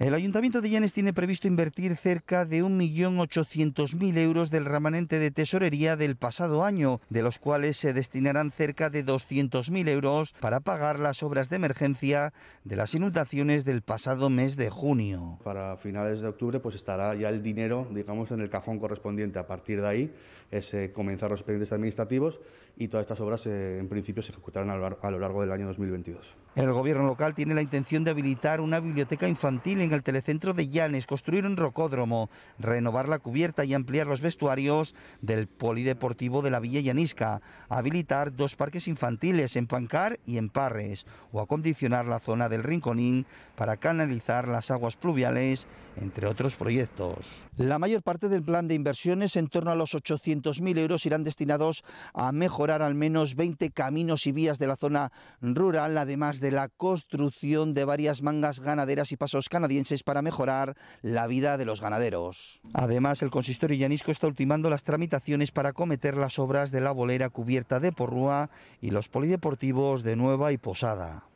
El Ayuntamiento de Llanes tiene previsto invertir cerca de 1.800.000 euros del remanente de tesorería del pasado año, de los cuales se destinarán cerca de 200.000 euros para pagar las obras de emergencia de las inundaciones del pasado mes de junio. Para finales de octubre pues estará ya el dinero, digamos, en el cajón correspondiente. A partir de ahí es eh, comenzar los expedientes administrativos y todas estas obras eh, en principio se ejecutarán a lo largo del año 2022. El gobierno local tiene la intención de habilitar una biblioteca infantil en en el telecentro de Llanes, construir un rocódromo, renovar la cubierta y ampliar los vestuarios del polideportivo de la Villa Llanisca, habilitar dos parques infantiles en Pancar y en Parres, o acondicionar la zona del Rinconín para canalizar las aguas pluviales, entre otros proyectos. La mayor parte del plan de inversiones, en torno a los 800.000 euros, irán destinados a mejorar al menos 20 caminos y vías de la zona rural, además de la construcción de varias mangas ganaderas y pasos canadienses para mejorar la vida de los ganaderos. Además, el consistorio llanisco está ultimando las tramitaciones para acometer las obras de la bolera cubierta de porrúa y los polideportivos de Nueva y Posada.